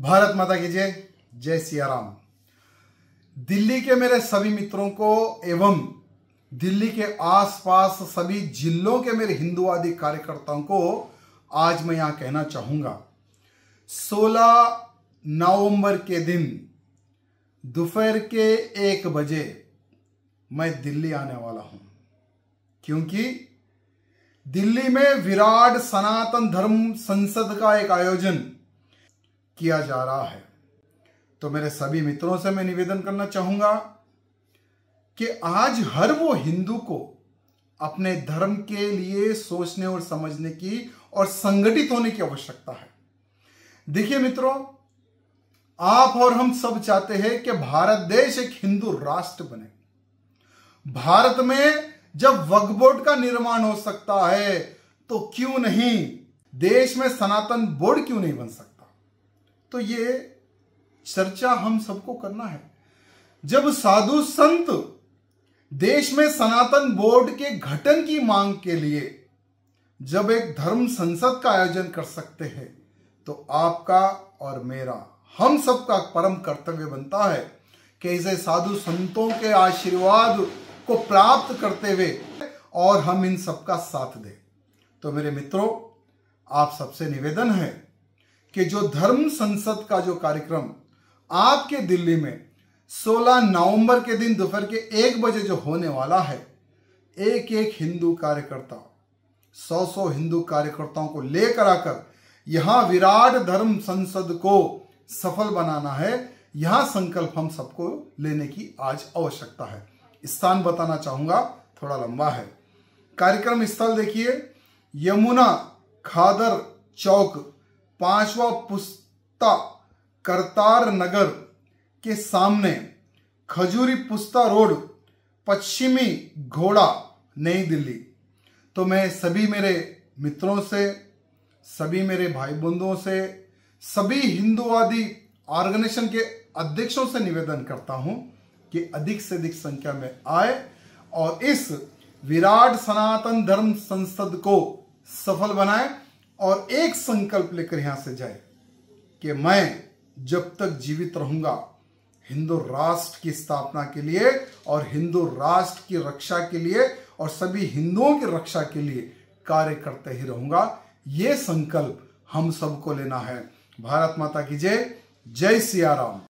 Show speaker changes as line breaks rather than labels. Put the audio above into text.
भारत माता की जय जय सियाराम दिल्ली के मेरे सभी मित्रों को एवं दिल्ली के आसपास सभी जिलों के मेरे हिंदूवादी कार्यकर्ताओं को आज मैं यहां कहना चाहूंगा 16 नवंबर के दिन दोपहर के एक बजे मैं दिल्ली आने वाला हूं क्योंकि दिल्ली में विराट सनातन धर्म संसद का एक आयोजन किया जा रहा है तो मेरे सभी मित्रों से मैं निवेदन करना चाहूंगा कि आज हर वो हिंदू को अपने धर्म के लिए सोचने और समझने की और संगठित होने की आवश्यकता है देखिए मित्रों आप और हम सब चाहते हैं कि भारत देश एक हिंदू राष्ट्र बने भारत में जब वक बोर्ड का निर्माण हो सकता है तो क्यों नहीं देश में सनातन बोर्ड क्यों नहीं बन सकता तो ये चर्चा हम सबको करना है जब साधु संत देश में सनातन बोर्ड के घटन की मांग के लिए जब एक धर्म संसद का आयोजन कर सकते हैं तो आपका और मेरा हम सबका परम कर्तव्य बनता है कि इसे साधु संतों के आशीर्वाद को प्राप्त करते हुए और हम इन सबका साथ दें तो मेरे मित्रों आप सबसे निवेदन है कि जो धर्म संसद का जो कार्यक्रम आपके दिल्ली में 16 नवंबर के दिन दोपहर के एक बजे जो होने वाला है एक एक हिंदू कार्यकर्ता सौ सौ हिंदू कार्यकर्ताओं को लेकर आकर यहां विराट धर्म संसद को सफल बनाना है यह संकल्प हम सबको लेने की आज आवश्यकता है स्थान बताना चाहूंगा थोड़ा लंबा है कार्यक्रम स्थल देखिए यमुना खादर चौक पांचवा पुस्ता करतार नगर के सामने खजूरी पुस्ता रोड पश्चिमी घोड़ा नई दिल्ली तो मैं सभी मेरे मित्रों से सभी मेरे भाई बंधुओं से सभी हिंदूवादी ऑर्गेनाइजेशन के अध्यक्षों से निवेदन करता हूं कि अधिक से अधिक संख्या में आए और इस विराट सनातन धर्म संसद को सफल बनाएं और एक संकल्प लेकर यहां से जाए कि मैं जब तक जीवित रहूंगा हिंदू राष्ट्र की स्थापना के लिए और हिंदू राष्ट्र की रक्षा के लिए और सभी हिंदुओं की रक्षा के लिए कार्य करते ही रहूंगा ये संकल्प हम सबको लेना है भारत माता की जय जय सियाराम